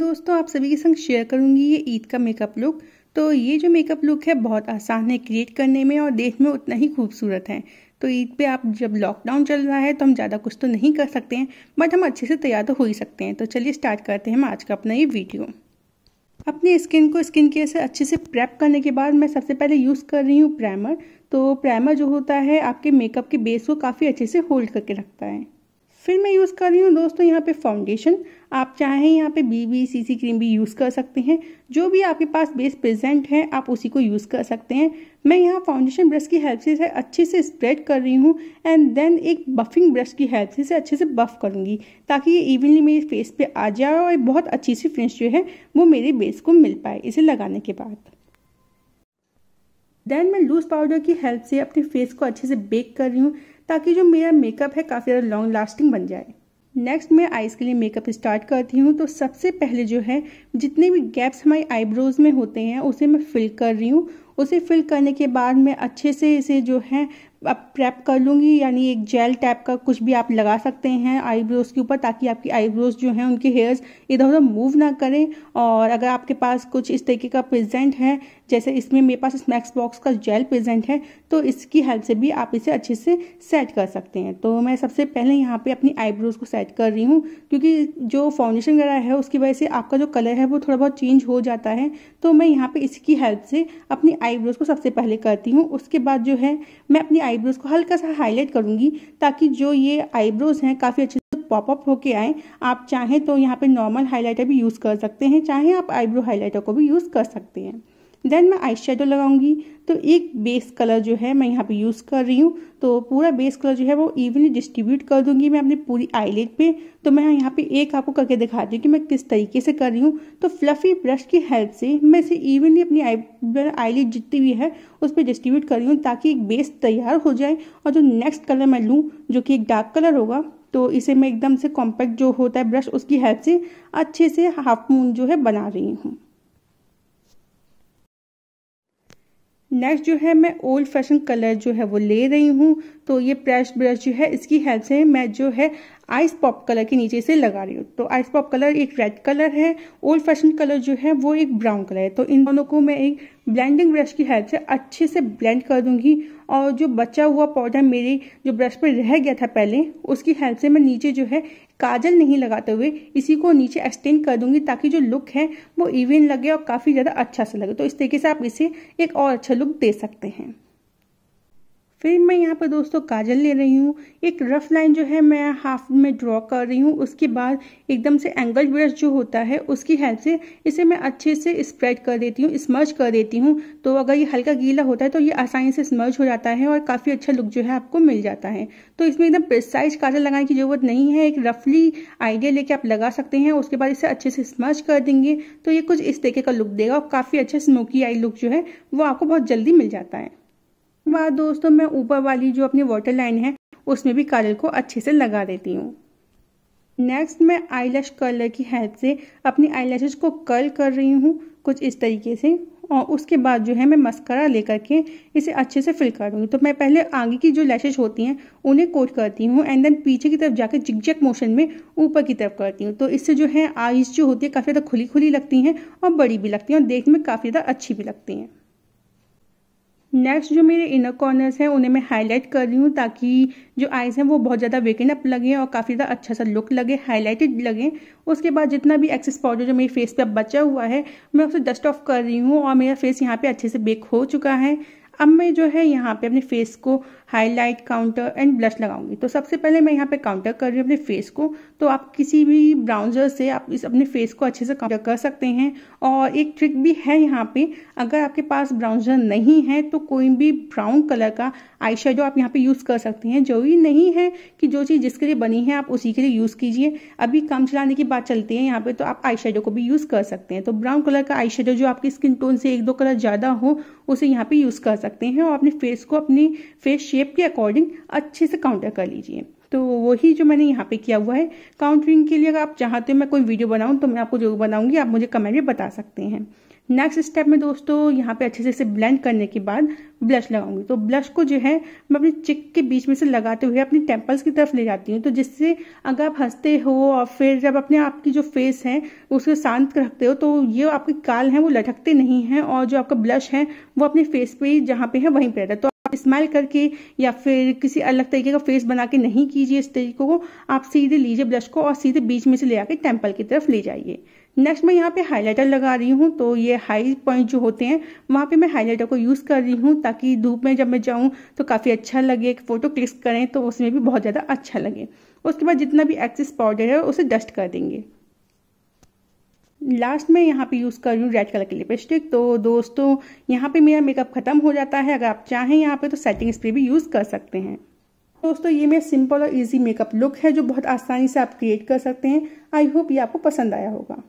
दोस्तों आप सभी के संग शेयर करूंगी ये ईद का मेकअप लुक तो ये जो मेकअप लुक है बहुत आसान है क्रिएट करने में और देखने में उतना ही खूबसूरत है तो ईद पे आप जब लॉकडाउन चल रहा है तो हम ज़्यादा कुछ तो नहीं कर सकते हैं बट हम अच्छे से तैयार तो हो ही सकते हैं तो चलिए स्टार्ट करते हैं हम आज का अपना ये वीडियो अपनी स्किन को स्किन केयर से अच्छे से प्रेप करने के बाद मैं सबसे पहले यूज़ कर रही हूँ प्राइमर तो प्राइमर जो होता है आपके मेकअप के बेस को काफ़ी अच्छे से होल्ड करके रखता है फिर मैं यूज़ कर रही हूँ दोस्तों यहाँ पे फाउंडेशन आप चाहें यहाँ पे B B C C cream भी यूज़ कर सकते हैं जो भी आपके पास बेस प्रेजेंट है आप उसी को यूज़ कर सकते हैं मैं यहाँ फाउंडेशन ब्रश की हेल्प से अच्छे से स्प्रेड कर रही हूँ एंड देन एक बफिंग ब्रश की हेल्प से अच्छे से बफ करूँगी ताकि ये इवनली मेरे फेस पर आ जाए और बहुत अच्छी सी फिनिश जो है वो मेरे बेस को मिल पाए इसे लगाने के बाद देन मैं लूज पाउडर की हेल्प से अपने फेस को अच्छे से बेक कर रही हूँ ताकि जो मेरा मेकअप है काफ़ी ज़्यादा लॉन्ग लास्टिंग बन जाए नेक्स्ट मैं आइज़ के लिए मेकअप स्टार्ट करती हूँ तो सबसे पहले जो है जितने भी गैप्स हमारे आईब्रोज़ में होते हैं उसे मैं फिल कर रही हूँ उसे फिल करने के बाद मैं अच्छे से इसे जो है अब प्रेप कर लूँगी यानी एक जेल टाइप का कुछ भी आप लगा सकते हैं आईब्रोज़ के ऊपर ताकि आपकी आईब्रोज़ जो हैं उनके हेयर्स इधर उधर मूव ना करें और अगर आपके पास कुछ इस तरीके का प्रेजेंट है जैसे इसमें मेरे पास स्नैक्स बॉक्स का जेल प्रेजेंट है तो इसकी हेल्प से भी आप इसे अच्छे से सेट कर सकते हैं तो मैं सबसे पहले यहाँ पे अपनी आईब्रोज को सेट कर रही हूँ क्योंकि जो फाउंडेशन वगैरह है उसकी वजह से आपका जो कलर है वो थोड़ा बहुत चेंज हो जाता है तो मैं यहाँ पर इसकी हेल्प से अपनी आईब्रोज को सबसे पहले करती हूँ उसके बाद जो है मैं अपनी आईब्रोज को हल्का सा हाईलाइट करूँगी ताकि जो ये आईब्रोज हैं काफ़ी अच्छे पॉप अप होके आए आप चाहें तो यहाँ पे नॉर्मल हाइलाइटर भी यूज़ कर सकते हैं चाहे आप आईब्रो हाइलाइटर को भी यूज़ कर सकते हैं देन मैं आई शेडो लगाऊंगी तो एक बेस कलर जो है मैं यहाँ पे यूज़ कर रही हूँ तो पूरा बेस कलर जो है वो इवनली डिस्ट्रीब्यूट कर दूंगी मैं अपनी पूरी आईलेट पे तो मैं यहाँ पे एक आपको करके दिखाती हूँ कि मैं किस तरीके से कर रही हूँ तो फ्लफ़ी ब्रश की हेल्प से मैं इसे इवनली अपनी आईलेट जितनी भी है उस पर डिस्ट्रीब्यूट कर रही हूँ ताकि एक बेस तैयार हो जाए और जो नेक्स्ट कलर मैं लूँ जो कि एक डार्क कलर होगा तो इसे मैं एकदम से कॉम्पैक्ट जो होता है ब्रश उसकी हेल्प से अच्छे से हाफ मून जो है बना रही हूँ नेक्स्ट जो है मैं ओल्ड फैशन कलर जो है वो ले रही हूँ तो ये प्रेस ब्रश जो है इसकी हेल्प से मैं जो है आइस पॉप कलर के नीचे से लगा रही हूँ तो आइस पॉप कलर एक रेड कलर है ओल्ड फैशन कलर जो है वो एक ब्राउन कलर है तो इन दोनों को मैं एक ब्लेंडिंग ब्रश की हेल्प से अच्छे से ब्लेंड कर दूंगी और जो बचा हुआ पौधा मेरे जो ब्रश पर रह गया था पहले उसकी हेल्प से मैं नीचे जो है काजल नहीं लगाते हुए इसी को नीचे एक्सटेंड कर दूंगी ताकि जो लुक है वो इवन लगे और काफ़ी ज़्यादा अच्छा सा लगे तो इस तरीके से आप इसे एक और अच्छा लुक दे सकते हैं फिर मैं यहाँ पर दोस्तों काजल ले रही हूँ एक रफ लाइन जो है मैं हाफ में ड्रॉ कर रही हूँ उसके बाद एकदम से एंगल ब्रश जो होता है उसकी हेल्प से इसे मैं अच्छे से स्प्रेड कर देती हूँ स्मर्ज कर देती हूँ तो अगर ये हल्का गीला होता है तो ये आसानी से स्मर्ज हो जाता है और काफ़ी अच्छा लुक जो है आपको मिल जाता है तो इसमें एकदम प्रिसाइज काजल लगाने की ज़रूरत नहीं है एक रफली आइडिया लेके आप लगा सकते हैं उसके बाद इसे अच्छे से स्मर्ज कर देंगे तो ये कुछ इस तरीके का लुक देगा और काफ़ी अच्छा स्मोकी आई लुक जो है वो आपको बहुत जल्दी मिल जाता है बाद दोस्तों मैं ऊपर वाली जो अपनी वाटर लाइन है उसमें भी काजल को अच्छे से लगा देती हूँ नेक्स्ट मैं आईलैश कलर की हेल्प से अपनी लैशेज को कर्ल कर रही हूँ कुछ इस तरीके से और उसके बाद जो है मैं मस्करा लेकर के इसे अच्छे से फिल कर दूँगी तो मैं पहले आगे की जो लैशेज होती हैं उन्हें कोट करती हूँ एंड देन पीछे की तरफ जाकर जिकजैक मोशन में ऊपर की तरफ करती हूँ तो इससे जो है आईज जो होती है काफ़ी ज़्यादा खुली खुली लगती हैं और बड़ी भी लगती हैं और देखने में काफ़ी ज़्यादा अच्छी भी लगती हैं नेक्स्ट जो मेरे इनर कॉर्नर्स हैं उन्हें मैं हाईलाइट कर रही हूँ ताकि जो आइज़ हैं वो बहुत ज़्यादा वेकेंड अप लगे और काफ़ी ज़्यादा अच्छा सा लुक लगे हाईलाइटेड लगे उसके बाद जितना भी एक्सेस पाउडर जो मेरे फेस पर बचा हुआ है मैं उसे डस्ट ऑफ कर रही हूँ और मेरा फेस यहाँ पर अच्छे से बेक हो चुका है अब मैं जो है यहाँ पे अपने फेस को हाईलाइट काउंटर एंड ब्लश लगाऊंगी तो सबसे पहले मैं यहाँ पे काउंटर कर रही हूँ अपने फेस को तो आप किसी भी ब्राउजर से आप इस अपने फेस को अच्छे से काउंटर कर सकते हैं और एक ट्रिक भी है यहाँ पे अगर आपके पास ब्राउजर नहीं है तो कोई भी ब्राउन कलर का आई आप यहाँ पे यूज़ कर सकते हैं जो भी नहीं है कि जो चीज़ जिसके लिए बनी है आप उसी के लिए यूज़ कीजिए अभी कम चलाने की बात चलती है यहाँ पे तो आप आई को भी यूज़ कर सकते हैं तो ब्राउन कलर का आई जो आपकी स्किन टोन से एक दो कलर ज़्यादा हो उसे यहाँ पे यूज़ कर सकते सकते हैं और अपने फेस को अपनी फेस शेप के अकॉर्डिंग अच्छे से काउंटर कर लीजिए तो वही जो मैंने यहाँ पे किया हुआ है काउंटरिंग के लिए अगर आप चाहते हो मैं कोई वीडियो बनाऊँ तो मैं आपको जरूर बनाऊंगी आप मुझे कमेंट में बता सकते हैं नेक्स्ट स्टेप में दोस्तों यहाँ पे अच्छे से इसे ब्लेंड करने के बाद ब्लश लगाऊंगी तो ब्लश को जो है मैं अपने चिक के बीच में से लगाते हुए अपनी टेम्पल्स की तरफ ले जाती हूँ तो जिससे अगर आप हंसते हो और फिर जब अपने आप की जो फेस है उसको शांत रखते हो तो ये आपके काल हैं वो लटकते नहीं हैं और जो आपका ब्लश है वो अपने फेस पे जहाँ पे है वहीं पे रहता है तो आप स्माइल करके या फिर किसी अलग तरीके का फेस बना के नहीं कीजिए इस तरीके को आप सीधे लीजिए ब्लश को और सीधे बीच में से ले आके टेम्पल की तरफ ले जाइए नेक्स्ट मैं यहाँ पे हाइलाइटर लगा रही हूँ तो ये हाई पॉइंट जो होते हैं वहाँ पे मैं हाइलाइटर को यूज़ कर रही हूँ ताकि धूप में जब मैं जाऊँ तो काफ़ी अच्छा लगे फ़ोटो क्लिक करें तो उसमें भी बहुत ज़्यादा अच्छा लगे उसके बाद जितना भी एक्सेस पाउडर है उसे डस्ट कर देंगे लास्ट में यहाँ पे यूज़ कर रही हूँ रेड कलर की लिपस्टिक तो दोस्तों यहाँ पे मेरा मेकअप ख़त्म हो जाता है अगर आप चाहें यहाँ पे तो सेटिंग स्प्रे भी यूज़ कर सकते हैं दोस्तों ये मेरा सिंपल और इजी मेकअप लुक है जो बहुत आसानी से आप क्रिएट कर सकते हैं आई होप ये आपको पसंद आया होगा